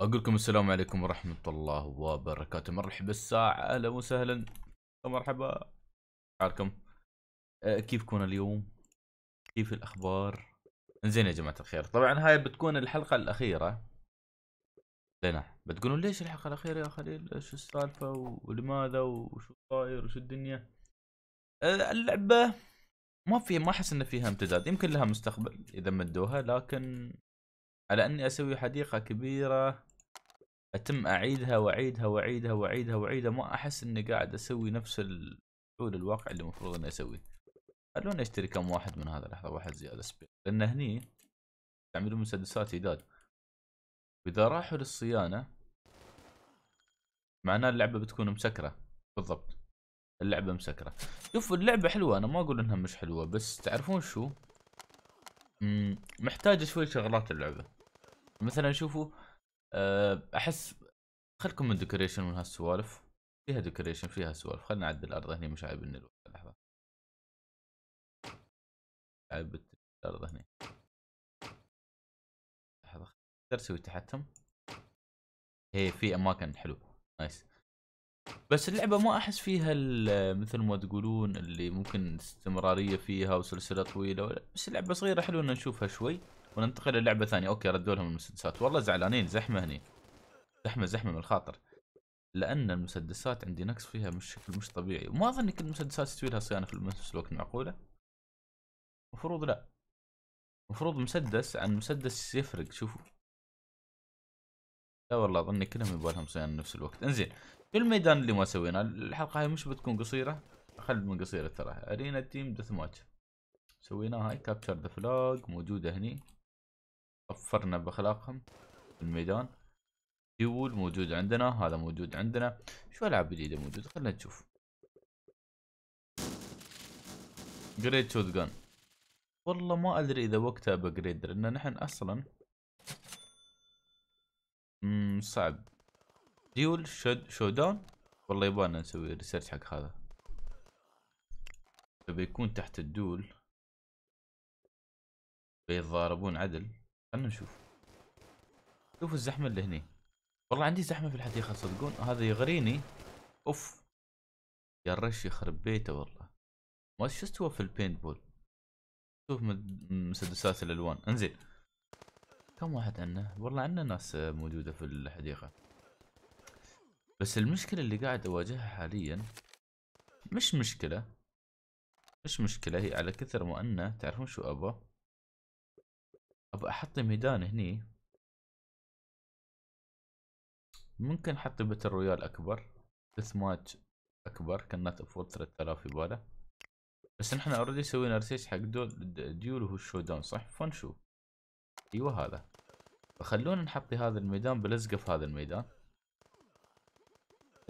اقول لكم السلام عليكم ورحمه الله وبركاته مرحبا الساعه اهلا وسهلا مرحبا حالكم أه كيفكم اليوم كيف الاخبار انزين يا جماعه الخير طبعا هاي بتكون الحلقه الاخيره لنا بتقولون ليش الحلقه الاخيره يا خليل شو السالفه ولماذا وشو صاير وشو الدنيا أه اللعبه ما في ما احس ان فيها امتداد يمكن لها مستقبل اذا مدوها لكن على اني اسوي حديقه كبيره اتم اعيدها واعيدها واعيدها واعيدها واعيدها ما احس اني قاعد اسوي نفس الحلول الواقع اللي المفروض اني اسويه خلوني اشتري كم واحد من هذا لحظه واحد زياده سبير لان هني يعملون مسدسات جداد واذا راحوا للصيانه معناه اللعبه بتكون مسكره بالضبط اللعبه مسكره شوفوا اللعبه حلوه انا ما اقول انها مش حلوه بس تعرفون شو محتاجه شوي شغلات اللعبه مثلا شوفوا أه، احس خلكم من ديكوريشن من هالسوالف فيها ديكوريشن فيها سوالف خلينا نعدل الارض هني مش عيب لحظه عيب الارض هني لحظه تقدر اسوي تحتهم هي في اماكن حلو نايس بس اللعبة ما احس فيها مثل ما تقولون اللي ممكن استمرارية فيها وسلسلة طويلة بس اللعبة صغيرة حلو ان نشوفها شوي وننتقل للعبه ثانيه اوكي ردوا لهم المسدسات والله زعلانين زحمه هني زحمه زحمه من الخاطر لان المسدسات عندي نقص فيها مش شكل مش طبيعي وما اظن كل المسدسات تسوي لها صيانه في نفس الوقت معقوله المفروض لا المفروض مسدس عن مسدس يفرق شوفوا لا والله اظني كلهم يبغى لهم صيانه نفس الوقت انزين في الميدان اللي ما سويناه الحلقه هاي مش بتكون قصيره اخل من قصيره ترى ارينا تيم دث ماتش سويناها هاي كابتشر ذا فلوج موجوده هني وفرنا بأخلاقهم في الميدان ديول موجود عندنا هذا موجود عندنا شو العاب جديدة موجودة خلينا نشوف جريد شوت جان والله ما ادري اذا وقتها بجريد لان نحن اصلا امم صعب ديول شود شوداون والله يبغانا نسوي ريسيرش حق هذا فبيكون تحت الدول بيتضاربون عدل خلنا نشوف شوفوا الزحمة اللي هني والله عندي زحمة في الحديقة صدقون هذا يغريني اوف يا الرش يخرب بيته والله ما شو استوى في البينت بول شوف مسدسات الالوان انزين كم واحد عندنا والله عندنا ناس موجودة في الحديقة بس المشكلة اللي قاعد اواجهها حاليا مش مشكلة مش مشكلة هي على كثر ما انه تعرفون شو ابغى ابغى احط ميدان هني ممكن احط بيتل رويال اكبر ديث ماتش اكبر كانت افول 3000 يباله بس نحن اوريدي سوينا رسيس حق دول ديول وهو الشو داون صح فنشوف ايوه هذا فخلونا نحطي هذا الميدان بلزقه في هذا الميدان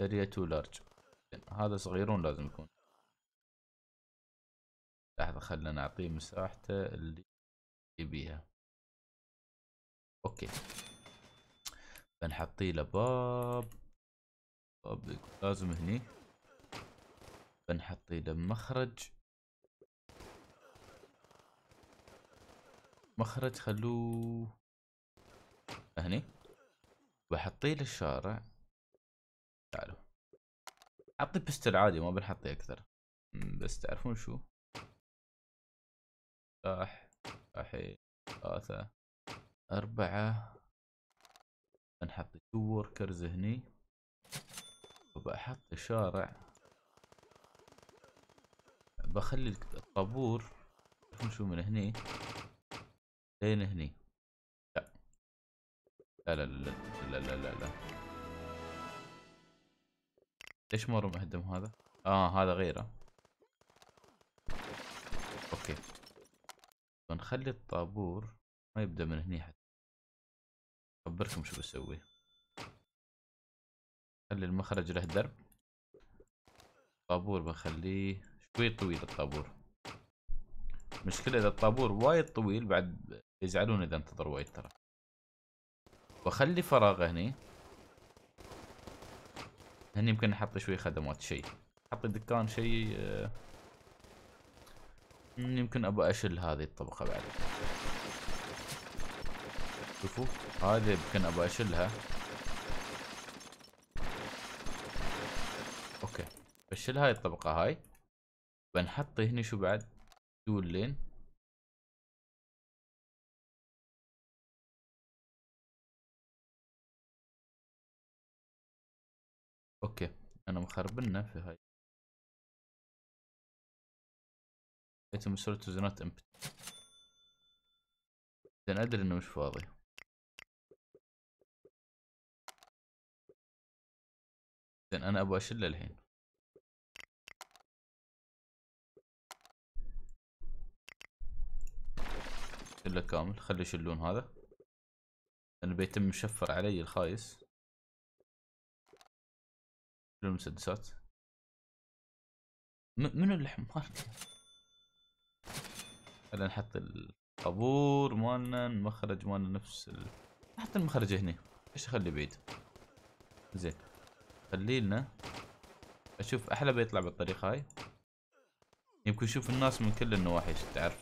اريا تو لارج هذا صغيرون لازم يكون لحظة خلنا نعطيه مساحته اللي يبيها اوكي بنحطي له باب باب لازم هني بنحطي له مخرج مخرج خلوه هني له الشارع تعالوا حطي بستر عادي ما بنحطي اكثر بس تعرفون شو راح راح ثلاثة أربعة بنحط تو وركرز هني وبحط شارع بخلي الطابور شو من هني لين هني لا لا لا لا لا لا لا, لا. ليش مرة مهدم هذا؟ اه هذا غيره اوكي بنخلي الطابور ما يبدا من هني حتى اخبركم شو بسوي خلي المخرج له درب الطابور بخليه شوي طويل الطابور مشكلة اذا الطابور وايد طويل بعد يزعلون اذا انتظر وايد ترى بخلي فراغ هني هني يمكن احط شوي خدمات شي احط دكان شي آه، يمكن ابغى اشل هذه الطبقة بعد شوفوا هذه يمكن ابغى اشيلها اوكي بشيل هاي الطبقة هاي بنحط هنا شو بعد دول لين اوكي انا مخربنا في هاي ايتم sort is not empty. ادري انه مش فاضي زين انا ابغى اشله الحين شله كامل خلي يشلون هذا لان بيتم مشفر علي الخايس شلون المسدسات منو الحمار خلينا نحط القبور مالنا المخرج مالنا نفس ال... نحط المخرج هنا ايش اخلي بعيد زين خليلنا اشوف احلى بيطلع بالطريقة هاي يمكن يشوف الناس من كل النواحي تعرف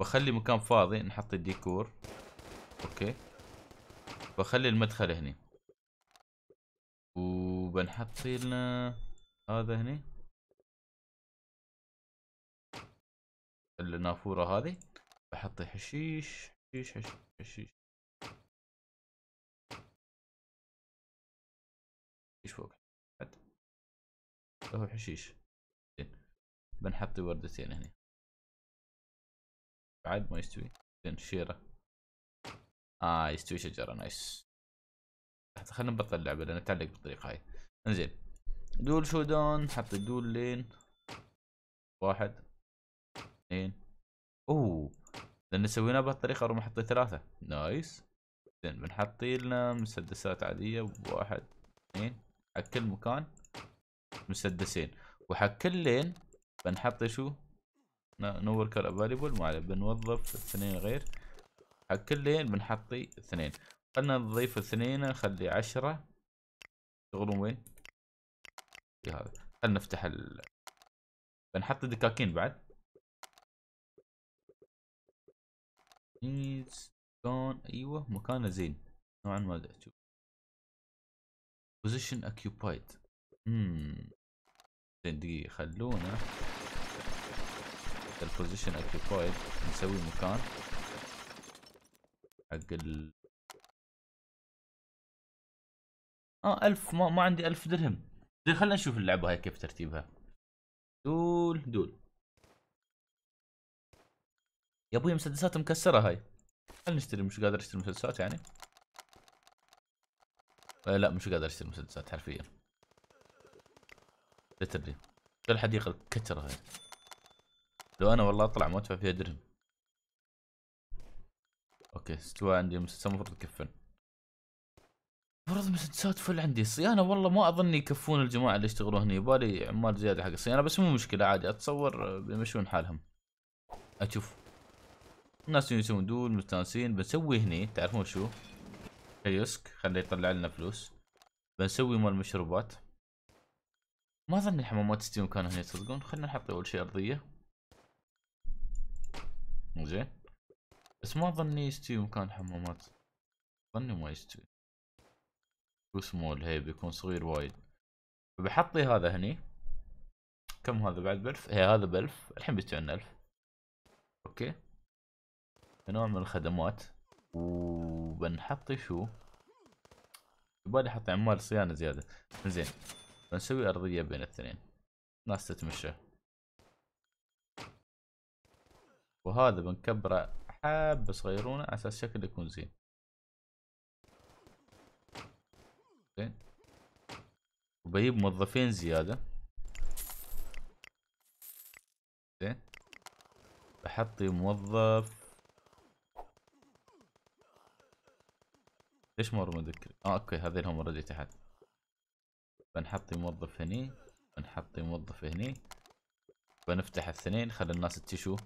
بخلي مكان فاضي نحط الديكور اوكي بخلي المدخل هني وبنحط لنا هذا هني النافورة هذه بحط حشيش حشيش حشيش, حشيش. حشيش فوق حتى هو حشيش بنحط وردتين هنا بعد ما يستوي زين شيره اه يستوي شجره نايس خلينا نبطل اللعبه لان تعلق بالطريقه هاي انزين دول شودون حط الدول لين واحد اثنين اوه لان سويناه بهالطريقه روم حطيت ثلاثه نايس زين بنحط لنا مسدسات عاديه واحد اثنين حق كل مكان مسدسين وحق كل لين بنحط شو نو وركر افاليبل ما عليه بنوظف اثنين غير حق كل لين بنحطي اثنين خلنا نضيف اثنين نخلي عشرة شغلهم وين؟ في هذا خلنا نفتح ال بنحط دكاكين بعد ايوه مكانه زين نوعا ما شوف position occupied امم hmm. زين دقيقة خلونا البوزيشن occupied نسوي مكان حق ال اه ألف ما, ما عندي ألف درهم زين خلينا نشوف اللعبة هاي كيف ترتيبها دول دول يا ابوي مسدسات مكسرة هاي خلينا نشتري مش قادر اشتري مسدسات يعني آه لا مش قادر اشتري مسدسات حرفيا لترلي الحديقة الكترة هاي لو انا والله اطلع ما ادفع فيها درهم اوكي استوى عندي مسدسات المفروض يكفن المفروض مسدسات فل عندي الصيانة والله ما اظن يكفون الجماعة اللي يشتغلون هنا يبالي عمال زيادة حق الصيانة بس مو مشكلة عادي اتصور بيمشون حالهم اشوف الناس يسوون دول مستانسين بنسوي هني تعرفون شو كيوسك خليه يطلع لنا فلوس بنسوي مال مشروبات ما اظن الحمامات ستيم كانوا هنا تصدقون خلينا نحط اول شيء ارضيه زين بس ما اظني ستيم كان حمامات اظني ما يستوي فلوس مول هي بيكون صغير وايد فبحطي هذا هني كم هذا بعد بألف هي إيه، هذا بألف الحين بيستوي عنا ألف اوكي نوع من الخدمات وبنحط شو يبالي احط عمال صيانة زيادة زين بنسوي ارضية بين الاثنين ناس تتمشى وهذا بنكبره حبة صغيرونه على اساس شكله يكون زين زين وبجيب موظفين زيادة زين بحط موظف ليش مور مذكر؟ اه اوكي هذين هم اوريدي تحت بنحط موظف هني بنحط موظف هني بنفتح الاثنين خلي الناس تشو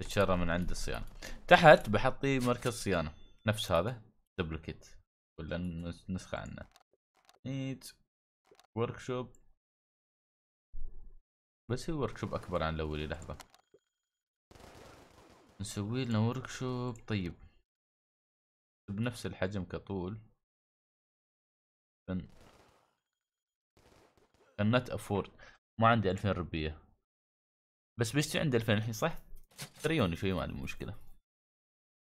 تتشرى من عند الصيانة تحت بحطي مركز صيانة نفس هذا دبلكيت ولا نسخة عنه ورك وركشوب بس هو وركشوب اكبر عن الاولي لحظة نسوي لنا وركشوب طيب بنفس الحجم كطول كنت افورد ما عندي 2000 ربية بس بيشتري عندي 2000 الحين صح؟ تريوني شوي ما عندي مشكلة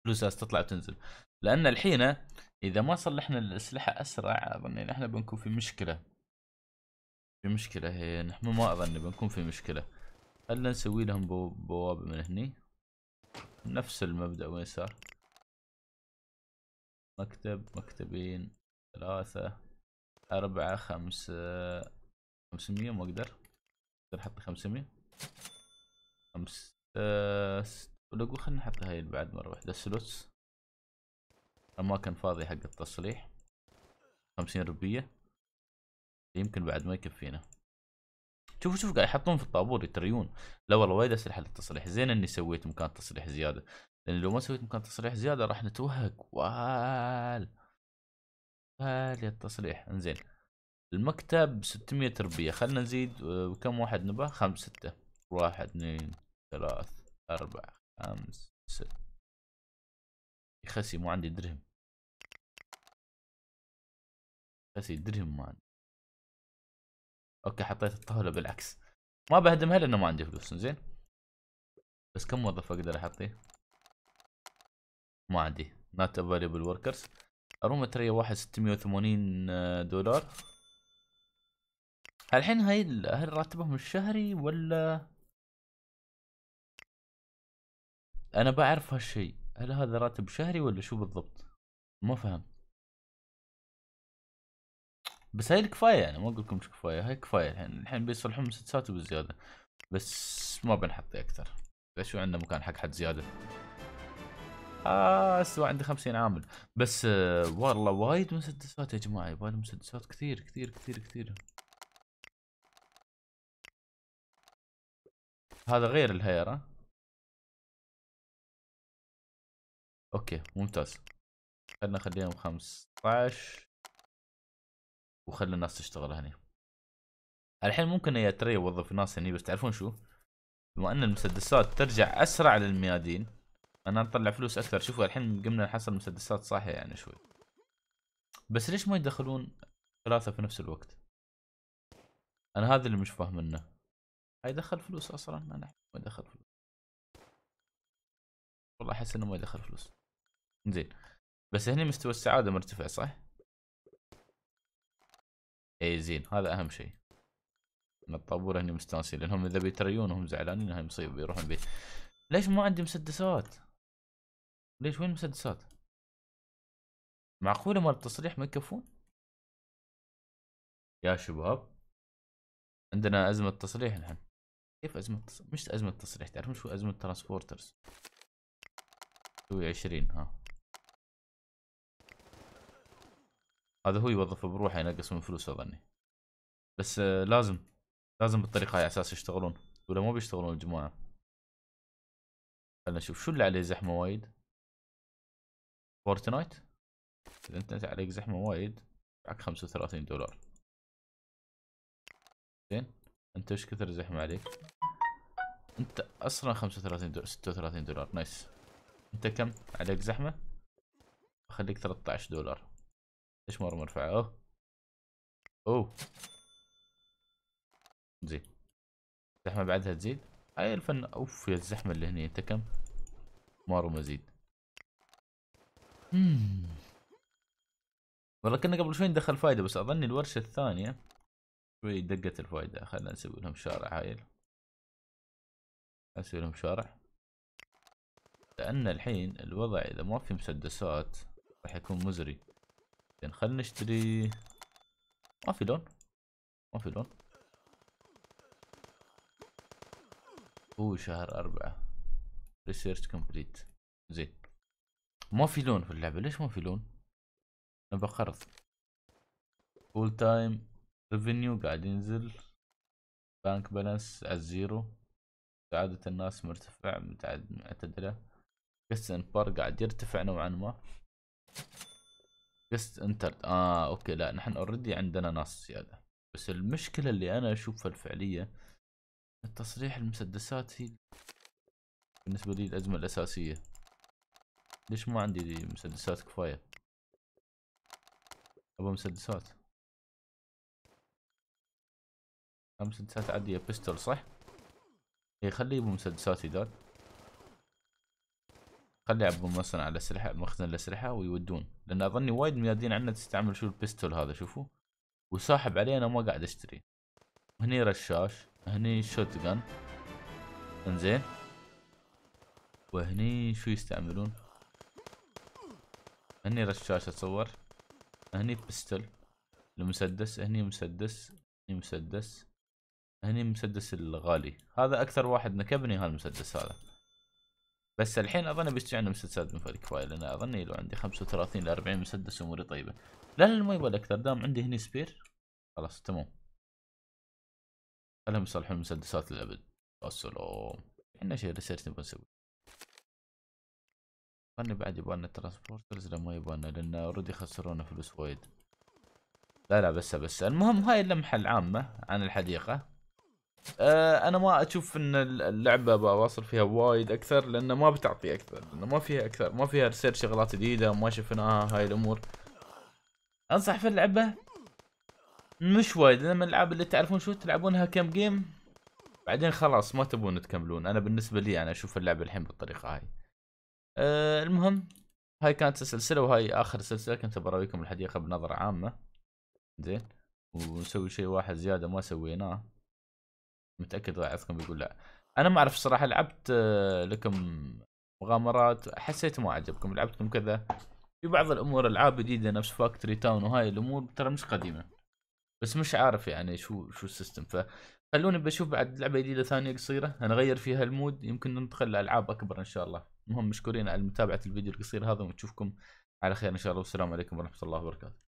فلوس تطلع وتنزل لان الحين اذا ما صلحنا الاسلحة اسرع اظن ان احنا بنكون في مشكلة في مشكلة هي نحن ما اظن بنكون في مشكلة خلنا نسوي لهم بوابة من هني نفس المبدأ وين صار مكتب مكتبين ثلاثة أربعة خمسة خمسمية ما أقدر أقدر أحط خمسمية خمسة لقوا خلنا نحط هاي بعد مرة واحدة السلوتس أماكن فاضية حق التصليح خمسين ربية يمكن بعد ما يكفينا شوفوا شوفوا قاعد يحطون في الطابور يتريون لا والله وايد اسلحه للتصليح زين اني سويت مكان تصليح زياده لان لو ما سويت مكان تصليح زياده راح نتوهق وال وال التصليح انزين المكتب 600 تربيه خلنا نزيد آه، كم واحد نبى خمس ستة واحد اثنين ثلاث أربع خمس ست خسي ما عندي درهم خسي درهم ما عندي اوكي حطيت الطاولة بالعكس ما بهدمها لأنه ما عندي فلوس زين بس كم موظف أقدر أحطيه ما عندي نات افيلبل وركرز اروم تري واحد 680 آه، دولار الحين هاي هل راتبهم الشهري ولا انا بعرف هالشيء هل هذا راتب شهري ولا شو بالضبط ما فهمت بس هاي الكفايه انا يعني، ما اقول لكم كفايه هاي كفايه الحين الحين بيصلحون سادسات وبزياده بس ما بنحط اكثر بس شو عندنا مكان حق حد زياده خلاص آه، عندي 50 عامل بس آه، والله وايد مسدسات يا جماعه وايد مسدسات كثير كثير كثير كثير هذا غير الهيرة اوكي ممتاز خلنا نخليهم 15 وخلي الناس تشتغل هني الحين ممكن يا ترى يوظف ناس هني بس تعرفون شو بما ان المسدسات ترجع اسرع للميادين انا نطلع فلوس اكثر شوفوا الحين قمنا نحصل مسدسات صاحية يعني شوي بس ليش ما يدخلون ثلاثة في نفس الوقت انا هذا اللي مش فاهم منه هاي دخل فلوس اصلا انا ما دخل فلوس والله احس انه ما يدخل فلوس زين بس هنا مستوى السعادة مرتفع صح؟ اي زين هذا اهم شيء ان الطابور هني مستانسين لانهم اذا بيتريونهم زعلانين هاي مصيبة بيروحون بيت ليش ما عندي مسدسات؟ ليش وين المسدسات معقوله مال التصريح ما يكفون يا شباب عندنا ازمه تصريح الحين كيف ازمه تصريح مش ازمه تصريح تعرفون شو ازمه ترانسبورترز سوي عشرين ها هذا هو يوظف بروحه ينقص من فلوسه اظني بس آه، لازم لازم بالطريقه هاي على اساس يشتغلون ولا ما بيشتغلون الجماعه خلنا نشوف شو اللي عليه زحمه وايد فورتنايت الانترنت عليك زحمه وايد معك 35 دولار زين انت ايش كثر زحمه عليك انت اصلا 35 دولار 36 دولار نايس انت كم عليك زحمه خليك 13 دولار ليش مره مرفعه اوه اوه زين زحمه بعدها تزيد هاي الفن اوف يا الزحمه اللي هني انت كم مارو مزيد اممم والله كنا قبل شوي ندخل فايدة بس أظني الورشة الثانية شوي دقت الفايدة خلينا نسوي لهم شارع هايل أسوي لهم شارع لأن الحين الوضع إذا ما في مسدسات راح يكون مزري زين خلنا نشتري ما في لون ما في لون هو شهر أربعة ريسيرش كومبليت زين ما في لون في اللعبة ليش ما في لون؟ انا بخرف فول تايم ريفينيو قاعد ينزل بانك بالانس على الزيرو سعادة الناس مرتفع معتدلة قست بار قاعد يرتفع نوعا ما جست انتر اه اوكي لا نحن اوريدي عندنا ناس زيادة بس المشكلة اللي انا اشوفها الفعلية التصريح المسدسات هي بالنسبة لي الازمة الاساسية ليش ما عندي مسدسات كفاية ابغى مسدسات مسدسات عادية بيستول صح؟ اي خليه يبو مسدسات يدال خلي يعبون مثلا على اسلحة مخزن الاسلحة ويودون لان اظني وايد ميادين عنا تستعمل شو البيستول هذا شوفوا وساحب علينا ما قاعد اشتري هني رشاش هني شوت جن انزين وهني شو يستعملون هني رشاش اتصور هني بستل المسدس هني مسدس هني مسدس هني مسدس الغالي هذا اكثر واحد نكبني هالمسدس هذا بس الحين اظن بيستوي عندنا مسدسات من فريق كفايه لان اظني لو عندي 35 ل 40 مسدس اموري طيبه لا لا ما يبغى اكثر دام عندي هني سبير خلاص تمام خلهم يصلحون مسدسات يا سلام عندنا شيء ريسيرش نبغى نسوي خلني بعد يبغالنا ترانسبورترز لا ما يبغالنا لان اوريدي خسرونا فلوس وايد لا لا بس بس المهم هاي اللمحة العامة عن الحديقة أه انا ما اشوف ان اللعبة بواصل فيها وايد اكثر لان ما بتعطي اكثر لان ما فيها اكثر ما فيها رسير شغلات جديدة ما شفناها هاي الامور انصح في اللعبة مش وايد لان من الالعاب اللي تعرفون شو تلعبونها كم جيم بعدين خلاص ما تبون تكملون انا بالنسبة لي انا اشوف اللعبة الحين بالطريقة هاي أه المهم هاي كانت السلسله وهاي اخر سلسله كنت براويكم الحديقه بنظره عامه زين ونسوي شيء واحد زياده ما سويناه متاكد بعضكم بيقول لا انا ما اعرف الصراحه لعبت آه، لكم مغامرات حسيت ما عجبكم لعبتكم كذا في بعض الامور العاب جديده نفس فاكتوري تاون وهاي الامور ترى مش قديمه بس مش عارف يعني شو شو السيستم فخلوني بشوف بعد لعبه جديده ثانيه قصيره اغير فيها المود يمكن ننتقل لالعاب اكبر ان شاء الله المهم مشكورين على متابعه الفيديو القصير هذا ونشوفكم على خير ان شاء الله والسلام عليكم ورحمه الله وبركاته